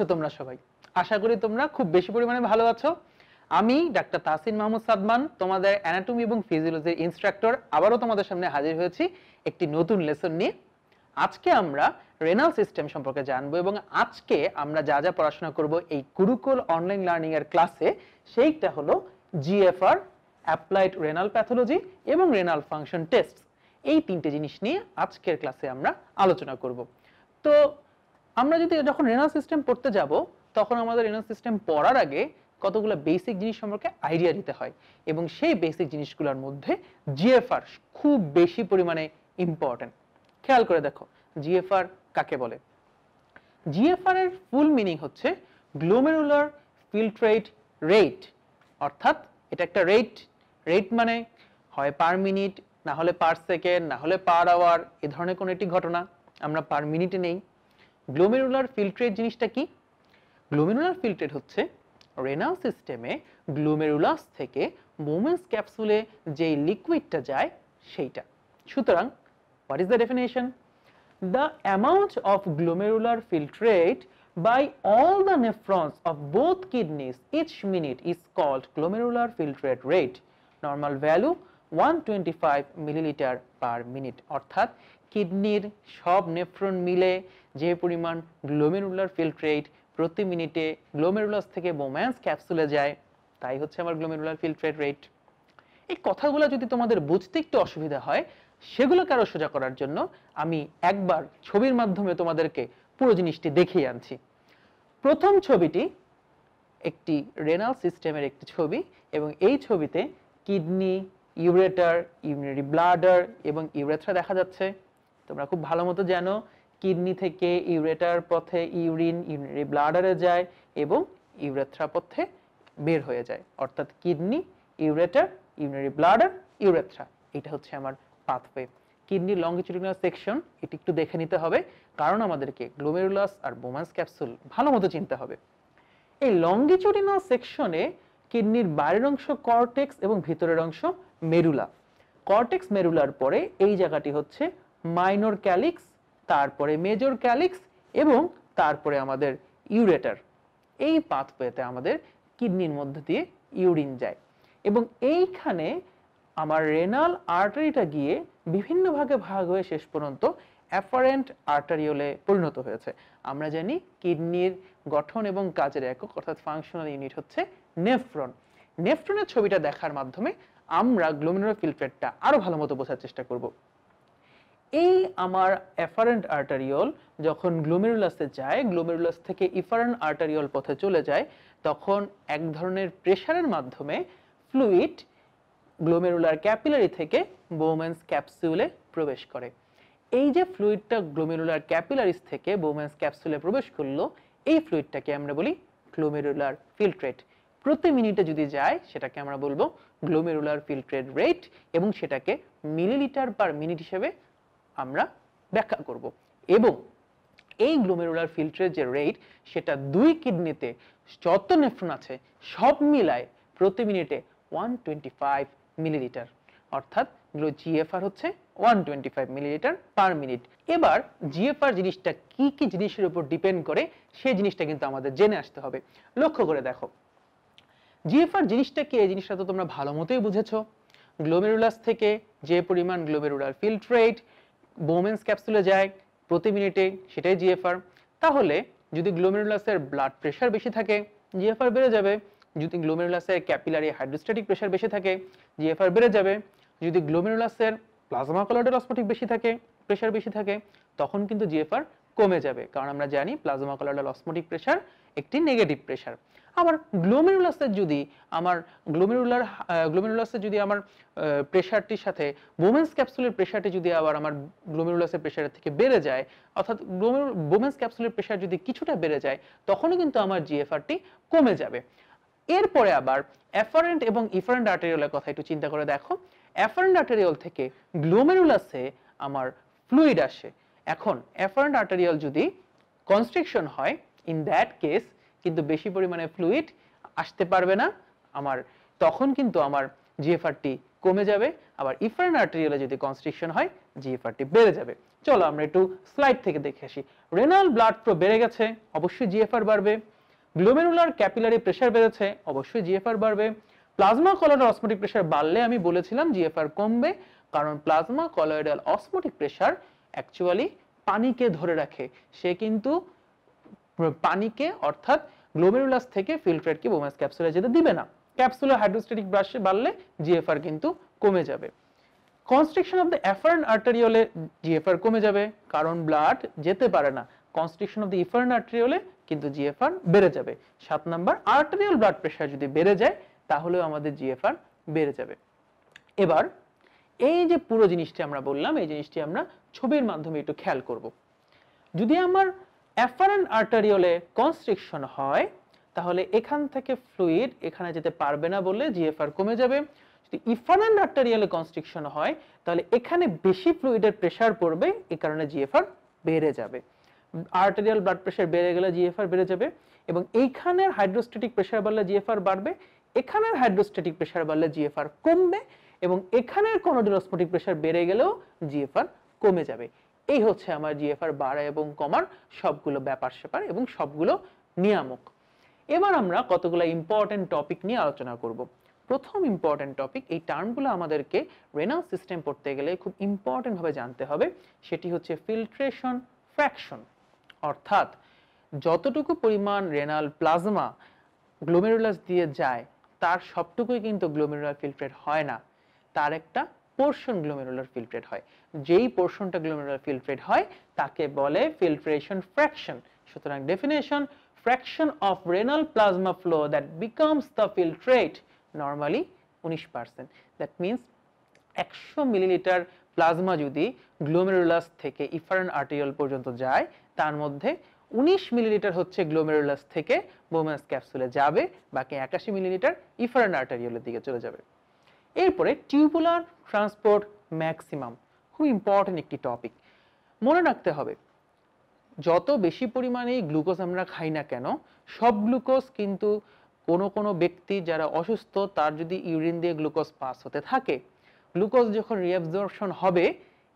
আছো তোমরা সবাই আশা করি তোমরা খুব বেশি পরিমাণে ভালো আছো আমি ডাক্তার তাসিন মাহমুদ সাদমান তোমাদের অ্যানাটমি এবং ফিজিওলজির ইনস্ট্রাক্টর আবারও তোমাদের সামনে হাজির হয়েছি একটি নতুন লেসন নিয়ে আজকে আমরা রেনাল সিস্টেম সম্পর্কে জানবো এবং আজকে আমরা যা যা পড়াশোনা করব এই কুরুকুল অনলাইন লার্নিং এর ক্লাসে সেইটা হলো জিএফআর অ্যাপ্লাইড রেনাল প্যাথোলজি এবং রেনাল ফাংশন টেস্ট এই তিনটে জিনিস নিয়ে আজকের ক্লাসে আমরা আলোচনা করব তো আমরা যদি যখন রেনাল সিস্টেম পড়তে যাব তখন আমাদের রেনাল সিস্টেম পড়ার আগে কতগুলো বেসিক জিনিস সম্পর্কে আইডিয়া দিতে হয় এবং সেই বেসিক জিনিসগুলোর মধ্যে জিএফআর খুব বেশি পরিমাণে ইম্পর্টেন্ট খেয়াল করে দেখো জিএফআর কাকে বলে জিএফআর এর ফুল মিনিং হচ্ছে গ্লোমেরুলার ফিল্ট্রেট রেট অর্থাৎ এটা একটা রেট রেট মানে হয় পার মিনিট না হলে পার সেকেন্ড না হলে পার আওয়ার এ ধরনের কোনো একটি ঘটনা আমরা পার মিনিটে নেই গ্লোমেরুলার ফিল্ট্রেট জিনিসটা কি গ্লোমেরুলার ফিল্ট্রেট হচ্ছে রেনাল সিস্টেমে গ্লোমেরুলাস থেকে মোমেন্স ক্যাপসুলে যেই লিকুইডটা যায় সেইটা সুতরাং what is the definition the amount of glomerular filtrate by all the nephrons the nephrons kidneys both minute is called glomerular filtrate rate normal value one twenty five millilitre per minute অর্থাৎ কিডনির সব nephron মিলে যে পরিমাণ glomerular filtrate প্রতি মিনিটে glomerulus থেকে Bowman's ক্যাপসুলে যায় তাই হচ্ছে আমার গ্লোমেরুলার ফিল্ট্রেট রেট এই কথাগুলো যদি তোমাদের বুঝতে একটু অসুবিধা হয় সেগুলোকে আরো সোজা করার জন্য আমি একবার ছবির মাধ্যমে তোমাদেরকে পুরো জিনিসটি দেখিয়ে আনছি প্রথম ছবিটি একটি রেনাল সিস্টেমের একটি ছবি এবং এই ছবিতে কিডনি ইউরেটার ইউনারি ব্লাডার এবং ইউরেথ্রা দেখা যাচ্ছে তোমরা খুব ভালো মতো জানো কিডনি থেকে ইউরেটার পথে ইউরিন ইউরিনারি ব্লাডারে যায় এবং ইউরেথ্রা পথে বের হয়ে যায় অর্থাৎ kidney ureter urinary bladder urethra এটা হচ্ছে আমার পাথওয়ে কিডনি লঙ্গিচুডিনাল সেকশন এটি একটু দেখে নিতে হবে কারণ আমাদেরকে গ্লোমেরুলাস আর বোমান্স ক্যাপসুল ভালো মতো চিনতে হবে এই লঙ্গিচুডিনাল সেকশনে কিডনির বাইরের অংশ কর্টেক্স এবং ভিতরের অংশ মেরুলা কর্টেক্স মেরুলার পরে এই জায়গাটি হচ্ছে মাইনর ক্যালিক্স তারপরে মেজর ক্যালিক্স এবং তারপরে আমাদের ইউরেটার এই পাথওয়েতে আমাদের কিডনির মধ্য দিয়ে ইউরিন যায় এবং এইখানে আমার রেনাল আর্টারিটা গিয়ে বিভিন্ন ভাগে ভাগ হয়ে শেষ পর্যন্ত অ্যাফারেন্ট আর্টারিওলে পরিণত হয়েছে আমরা জানি কিডনির গঠন এবং কাজের একক অর্থাৎ ফাংশনাল ইউনিট হচ্ছে নেফ্রন নেফ্রনের ছবিটা দেখার মাধ্যমে আমরা গ্লোমেরুলার ফিলট্রেটটা আরো ভালো মতো বোঝার চেষ্টা করবো এই আমার অ্যাফারেন্ট আর্টারিওল যখন গ্লোমেরুলাসে যায় গ্লোমেরুলাস থেকে ইফারেন্ট আর্টারিওল পথে চলে যায় তখন এক ধরনের প্রেশারের মাধ্যমে ফ্লুইড গ্লোমেরুলার ক্যাপিলারি থেকে বোমেন্স ক্যাপসুলে প্রবেশ করে এই যে ফ্লুইডটা গ্লোমেরুলার ক্যাপিলারিস থেকে বোমেন্স ক্যাপসুলে প্রবেশ করলো এই ফ্লুইডটাকে আমরা বলি গ্লোমেরুলার ফিল্ট্রেট প্রতি মিনিটে যদি যায় সেটাকে আমরা বলবো গ্লোমেরুলার ফিল্ট্রেট রেট এবং সেটাকে মিলিলিটার পার মিনিট হিসেবে আমরা ব্যাখ্যা করব এবং এই গ্লোমেরুলার ফিল্টারের যে রেট সেটা দুই কিডনিতে যত নেফ্রন আছে সব মিলায় প্রতি মিনিটে ওয়ান টোয়েন্টি ফাইভ মিলিলিটার অর্থাৎ জিএফআর হচ্ছে one twenty five millilitre per minute এবার জিএফআর জিনিসটা কি কি জিনিসের উপর ডিপেন্ড করে সেই জিনিসটা কিন্তু আমাদের জেনে আসতে হবে লক্ষ্য করে দেখো জিএফআর জিনিসটা কি এই জিনিসটা তো তোমরা ভালো মতোই বুঝেছো গ্লোমেরুলাস থেকে যে পরিমাণ গ্লোমেরুলার ফিল্ট্রেট বোমেন্স ক্যাপসুলে যায় প্রতি মিনিটে সেটাই জিএফআর তাহলে যদি গ্লোমেরুলাসের ব্লাড প্রেশার বেশি থাকে জিএফআর বেড়ে যাবে যদি গ্লোমেরুলাসের ক্যাপিলারি হাইড্রোস্ট্যাটিক প্রেশার বেশি থাকে জিএফআর বেড়ে যাবে যদি গ্লোমেরুলাসের প্লাজমা কলয়েডের অসপোটিক বেশি থাকে প্রেশার বেশি থাকে তখন কিন্তু জিএফআর কমে যাবে কারণ আমরা জানি প্লাজমা কলয়েডাল অসমোটিক প্রেশার একটি নেগেটিভ প্রেশার আবার গ্লোমেরুলাসের যদি আমার গ্লোমেরুলার গ্লোমেরুলাসে যদি আমার প্রেশারটির সাথে বোমেন্স ক্যাপসুলের প্রেশারটি যদি আবার আমার গ্লোমেরুলাসের প্রেশারের থেকে বেড়ে যায় অর্থাৎ গ্লোমেরু বোমেন্স ক্যাপসুলের প্রেশার যদি কিছুটা বেড়ে যায় তখনও কিন্তু আমার জিএফআরটি কমে যাবে এরপরে আবার অ্যাফারেন্ট এবং ইফারেন্ট আর্টেরিয়ালের কথা একটু চিন্তা করে দেখো অ্যাফারেন্ট আর্টেরিয়াল থেকে গ্লোমেরুলাসে আমার ফ্লুইড আসে এখন অ্যাফারেন্ট আর্টেরিয়াল যদি কনস্ট্রিকশন হয় ইন দ্যাট কেস কিন্তু বেশি পরিমাণে ফ্লুইড আসতে পারবে না আমার তখন কিন্তু আমার জিএফআরটি কমে যাবে আবার ইফারেন আর্টেরিয়ালে যদি কনস্ট্রিকশন হয় জিএফআরটি বেড়ে যাবে চলো আমরা একটু স্লাইড থেকে দেখে আসি রেনাল ব্লাড ফ্লো বেড়ে গেছে অবশ্যই জিএফআর বাড়বে গ্লোমেরুলার ক্যাপিলারি প্রেশার বেড়েছে অবশ্যই জিএফআর বাড়বে প্লাজমা কলয়েডাল অসমোটিক প্রেশার বাড়লে আমি বলেছিলাম জিএফআর কমবে কারণ plasma colloidal osmotic pressure actually পানিকে ধরে রাখে সে কিন্তু পানিকে অর্থাৎ গ্লোমেরুলাস থেকে ফিল্ট্রেটকে বোমাস ক্যাপসুলে যেতে দিবে না ক্যাপসুলার হাইড্রোস্ট্যাটিক ব্রাশে বাড়লে জিএফআর কিন্তু কমে যাবে কনস্ট্রিকশন অফ দ্য অ্যাফারন আর্টারিওলে জিএফআর কমে যাবে কারণ ব্লাড যেতে পারে না কনস্ট্রিকশন অফ দ্য ইফারেন্ট আর্টারিওলে কিন্তু জিএফআর বেড়ে যাবে সাত নাম্বার আর্টারিয়াল ব্লাড প্রেশার যদি বেড়ে যায় তাহলেও আমাদের জিএফআর বেড়ে যাবে এবার এই যে পুরো জিনিসটি আমরা বললাম এই জিনিসটি আমরা ছবির মাধ্যমে একটু খেয়াল করব যদি আমার অ্যাফারেন্ট আর্টারিওলে কনস্ট্রিকশন হয় তাহলে এখান থেকে ফ্লুইড এখানে যেতে পারবে না বললে জিএফআর কমে যাবে যদি ইফারেন্ট আর্টারিয়ালে কনস্ট্রিকশন হয় তাহলে এখানে বেশি ফ্লুইডের প্রেসার পড়বে এ কারণে জিএফআর বেড়ে যাবে আর্টারিয়াল ব্লাড প্রেশার বেড়ে গেলে জিএফআর বেড়ে যাবে এবং এইখানের হাইড্রোস্টেটিক প্রেশার বাড়লে জিএফআর বাড়বে এখানের হাইড্রোস্টেটিক প্রেশার বাড়লে জিএফআর কমবে এবং এখানের কোনোডিন অসমোটিক প্রেশার বেড়ে গেলেও জিএফআর কমে যাবে এই হচ্ছে আমার জিএফআর বাড়া এবং কমার সবগুলো ব্যাপার স্যাপার এবং সবগুলো নিয়ামক এবার আমরা কতগুলো ইম্পর্টেন্ট টপিক নিয়ে আলোচনা করব প্রথম ইম্পর্টেন্ট টপিক এই টার্মগুলো আমাদেরকে রেনাল সিস্টেম পড়তে গেলে খুব ইম্পর্টেন্টভাবে জানতে হবে সেটি হচ্ছে ফিল্ট্রেশন ফ্র্যাকশন অর্থাৎ যতটুকু পরিমাণ রেনাল প্লাজমা গ্লোমেরুলাস দিয়ে যায় তার সবটুকুই কিন্তু গ্লোমেরুলার ফিল্ট্রেট হয় না তার একটা পোর্শন গ্লোমেরুলার ফিল্ট্রেট হয় যেই পোর্শনটা গ্লোমেরুলার ফিল্ট্রেট হয় তাকে বলে ফিল্ট্রেশন ফ্র্যাকশন সুতরাং definition fraction of renal plasma flow that becomes the filtrate normally উনিশ পার্সেন্ট দ্যাট মিনস একশো মিলিলিটার প্লাজমা যদি গ্লোমেরুলাস থেকে ইফারেন আর্টিরিয়াল পর্যন্ত যায় তার মধ্যে উনিশ মিলিলিটার হচ্ছে গ্লোমেরুলাস থেকে বোমাস ক্যাপসুলে যাবে বাকি একাশি মিলিলিটার ইফারেন আর্টারিয়ালের দিকে চলে যাবে এরপরে টিউবুলার ট্রান্সপোর্ট ম্যাক্সিমাম খুব ইম্পর্টেন্ট একটি টপিক মনে রাখতে হবে যত বেশি পরিমাণে গ্লুকোজ আমরা খাই না কেন সব গ্লুকোজ কিন্তু কোনো কোনো ব্যক্তি যারা অসুস্থ তার যদি ইউরিন দিয়ে গ্লুকোজ পাস হতে থাকে গ্লুকোজ যখন রিঅ্যাবজর্পশন হবে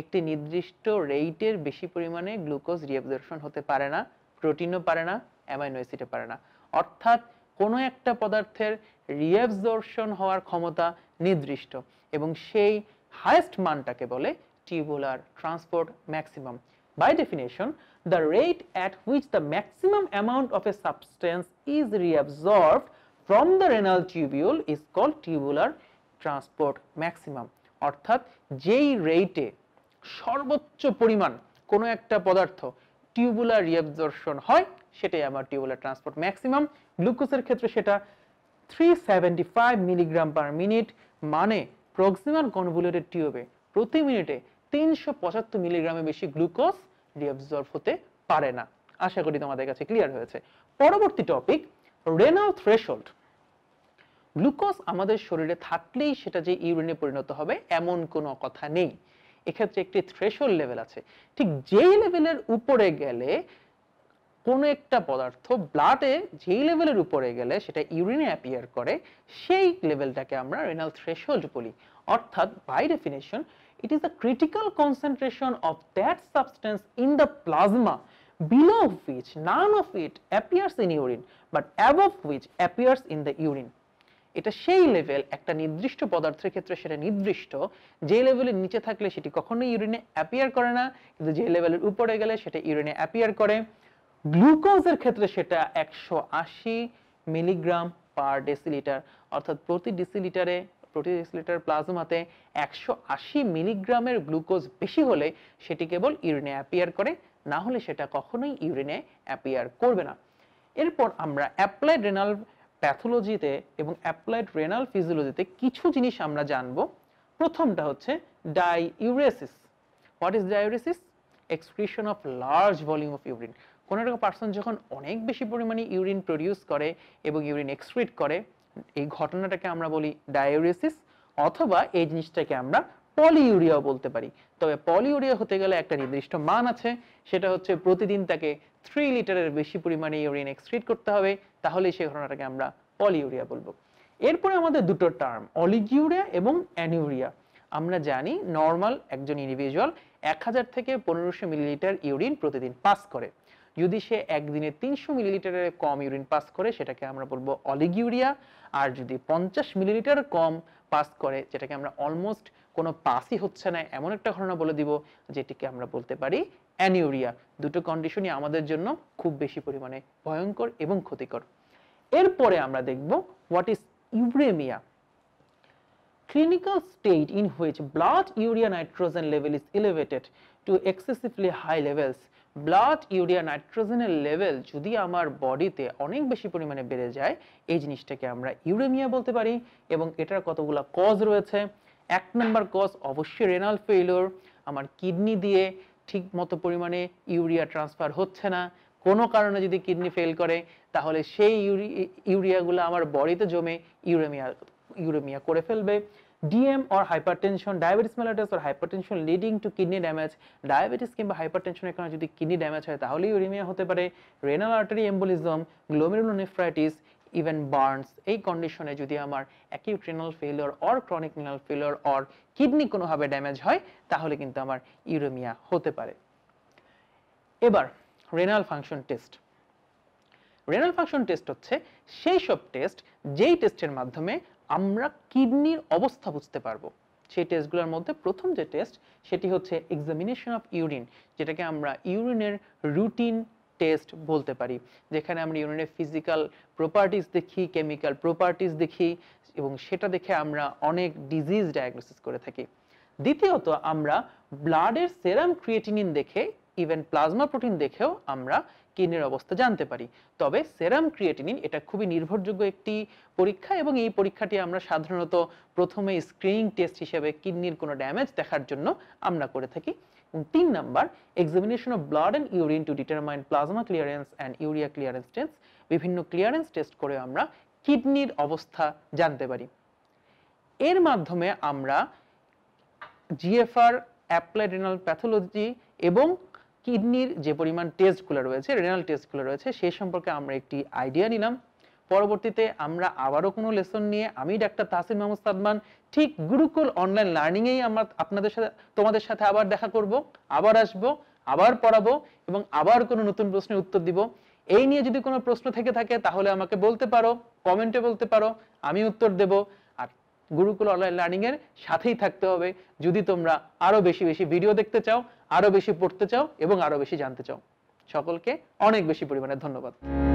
একটি নির্দিষ্ট রেটের বেশি পরিমাণে গ্লুকোজ রিঅ্যাবজর্পশন হতে পারে না প্রোটিনও পারে না অ্যামাইনো অ্যাসিডও পারে না অর্থাৎ কোনো একটা পদার্থের রিঅ্যাবজর্শন হওয়ার ক্ষমতা নির্দিষ্ট এবং সেই হায়েস্ট মানটাকে বলে tubular transport maximum by definition the rate at which the maximum amount of a substance is reabsorb from the renal tubule is call tubular transport maximum অর্থাৎ যেই রেটে সর্বোচ্চ পরিমাণ কোনো একটা পদার্থ টিউবুলার রিঅ্যাবজর্পশন হয় সেটাই আমার টিউবুলার ট্রান্সপোর্ট ম্যাক্সিমাম গ্লুকোজের ক্ষেত্রে সেটা 375 মিলিগ্রাম পার মিনিট মানে প্রক্সিমাল কনভুলেটেড টিউবে প্রতি মিনিটে 375 মিলিগ্রামের বেশি গ্লুকোজ রিঅ্যাবজর্ব হতে পারে না আশা করি তোমাদের কাছে ক্লিয়ার হয়েছে পরবর্তী টপিক রেনাল থ্রেশহোল্ড গ্লুকোজ আমাদের শরীরে থাকলেই সেটা যে ইউরিনে পরিণত হবে এমন কোনো কথা নেই এক্ষেত্রে একটি থ্রেশল লেভেল আছে ঠিক যেই লেভেলের উপরে গেলে কোনো একটা পদার্থ ব্লাডে যেই লেভেলের উপরে গেলে সেটা ইউরিনে অ্যাপিয়ার করে সেই লেভেলটাকে আমরা রেনাল থ্রেশল্ড বলি অর্থাৎ by definition it is the critical concentration of that substance in the plasma below which none of it appears in urine but above which appears in the urine এটা সেই level একটা নির্দিষ্ট পদার্থের ক্ষেত্রে সেটা নির্দিষ্ট যে লেভেলের নিচে থাকলে সেটি কখনোই ইউরিনে অ্যাপিয়ার করে না কিন্তু যে লেভেলের উপরে গেলে সেটা ইউরিনে অ্যাপিয়ার করে গ্লুকোজের ক্ষেত্রে সেটা একশো আশি মিলিগ্রাম পার ডেসিলিটার অর্থাৎ প্রতি ডেসিলিটারে প্রতি ডেসিলিটার প্লাজমাতে একশো আশি মিলিগ্রামের গ্লুকোজ বেশি হলে সেটি কেবল ইউরিনে অ্যাপিয়ার করে না হলে সেটা কখনোই ইউরিনে অ্যাপিয়ার করবে না এরপর আমরা অ্যাপ্লাইড রেনাল প্যাথোলজিতে এবং অ্যাপ্লাইড রেনাল ফিজিওলজিতে কিছু জিনিস আমরা জানব প্রথমটা হচ্ছে diuresis what is diuresis excretion of large volume of urine কোন একটা পার্সন যখন অনেক বেশি পরিমাণে ইউরিন প্রডিউস করে এবং ইউরিন এক্সক্রিট করে এই ঘটনাটাকে আমরা বলি ডায়োরেসিস অথবা এই জিনিসটাকে আমরা পলি ইউরিয়াও বলতে পারি তবে পলি ইউরিয়া হতে গেলে একটা নির্দিষ্ট মান আছে সেটা হচ্ছে প্রতিদিন তাকে থ্রি লিটারের বেশি পরিমাণে ইউরিন এক্সক্রিট করতে হবে তাহলে সেই ঘটনাটাকে আমরা পলি ইউরিয়া বলবো এরপরে আমাদের দুটো টার্ম অলিগ ইউরিয়া এবং অ্যানিউরিয়া আমরা জানি নর্মাল একজন ইন্ডিভিজুয়াল এক হাজার থেকে পনেরোশো মিলিলিটার ইউরিন প্রতিদিন পাস করে যদি সে একদিনে তিনশো মিলিলিটারের কম ইউরিন পাস করে সেটাকে আমরা বলবো অলিগ ইউরিয়া আর যদি পঞ্চাশ মিলিলিটার কম পাস করে যেটাকে আমরা অলমোস্ট কোনো পাসই হচ্ছে না এমন একটা ঘটনা বলে দিব যেটিকে আমরা বলতে পারি অ্যানিউরিয়া দুটো কন্ডিশনই আমাদের জন্য খুব বেশি পরিমাণে ভয়ঙ্কর এবং ক্ষতিকর এরপরে আমরা দেখব what is uremia clinical state in which blood urea nitrogen level is elevated to excessively high levels blood urea নাইট্রোজেনের লেভেল যদি আমার বডিতে অনেক বেশি পরিমাণে বেড়ে যায় এই জিনিসটাকে আমরা ইউরেমিয়া বলতে পারি এবং এটার কতগুলো কজ রয়েছে এক নম্বর কজ অবশ্যই রেনাল ফেইলোর আমার কিডনি দিয়ে ঠিক মতো পরিমাণে ইউরিয়া ট্রান্সফার হচ্ছে না কোনো কারণে যদি কিডনি ফেল করে তাহলে সেই ইউরি ইউরিয়াগুলো আমার বডিতে জমে ইউরেমিয়া ইউরেমিয়া করে ফেলবে hypertension diabetes mellitus mellitus hypertension leading to kidney damage diabetes কিংবা টেনশনের কারণে যদি কিডনি ড্যামেজ হয় তাহলে ইউরিমিয়া হতে পারে renal artery embolism glomerulonephritis even burns এই কন্ডিশনে যদি আমার acute renal failure or chronic renal failure or kidney কোনোভাবে ড্যামেজ হয় তাহলে কিন্তু আমার ইউরোমিয়া হতে পারে এবার renal function test renal function test হচ্ছে সেই সব টেস্ট যেই টেস্টের মাধ্যমে আমরা কিডনির অবস্থা বুঝতে পারবো সেই টেস্টগুলোর মধ্যে প্রথম যে টেস্ট সেটি হচ্ছে এক্সামিনেশন অফ ইউরিন যেটাকে আমরা ইউরিনের রুটিন টেস্ট বলতে পারি যেখানে আমরা ইউরিনের ফিজিক্যাল প্রপার্টিস দেখি কেমিক্যাল প্রপার্টিস দেখি এবং সেটা দেখে আমরা অনেক ডিজিজ ডায়াগনোসিস করে থাকি দ্বিতীয়ত আমরা ব্লাডের সেরাম ক্রিয়েটিনিন দেখে ইভেন প্লাজমা প্রোটিন দেখেও আমরা কিডনির অবস্থা জানতে পারি তবে সেরাম ক্রিয়েটিনিন এটা খুবই নির্ভরযোগ্য একটি পরীক্ষা এবং এই পরীক্ষাটি আমরা সাধারণত প্রথমে স্ক্রিনিং টেস্ট হিসেবে কিডনির কোনো ড্যামেজ দেখার জন্য আমরা করে থাকি তিন number examination of blood and urine to determine plasma clearance and urea clearance test বিভিন্ন ক্লিয়ারেন্স টেস্ট করে আমরা কিডনির অবস্থা জানতে পারি এর মাধ্যমে আমরা জিএফআর অ্যাপ্লাইড রেনাল প্যাথোলজি এবং কিডনির যে পরিমাণ টেস্টগুলো রয়েছে রেনাল টেস্টগুলো রয়েছে সেই সম্পর্কে আমরা একটি আইডিয়া নিলাম পরবর্তীতে আমরা আবারও কোনো লেসন নিয়ে আমি ডাক্তার তাহসিন মাহমুদ সাদমান ঠিক গুরুকুল অনলাইন লার্নিংয়েই আমার আপনাদের সাথে তোমাদের সাথে আবার দেখা করব আবার আসব আবার পড়াবো এবং আবার কোনো নতুন প্রশ্নের উত্তর দিব এই নিয়ে যদি কোনো প্রশ্ন থেকে থাকে তাহলে আমাকে বলতে পারো কমেন্টে বলতে পারো আমি উত্তর দেব আর গুরুকুল অনলাইন লার্নিংয়ের সাথেই থাকতে হবে যদি তোমরা আরও বেশি বেশি ভিডিও দেখতে চাও আরও বেশি পড়তে চাও এবং আরও বেশি জানতে চাও সকলকে অনেক বেশি পরিমাণে ধন্যবাদ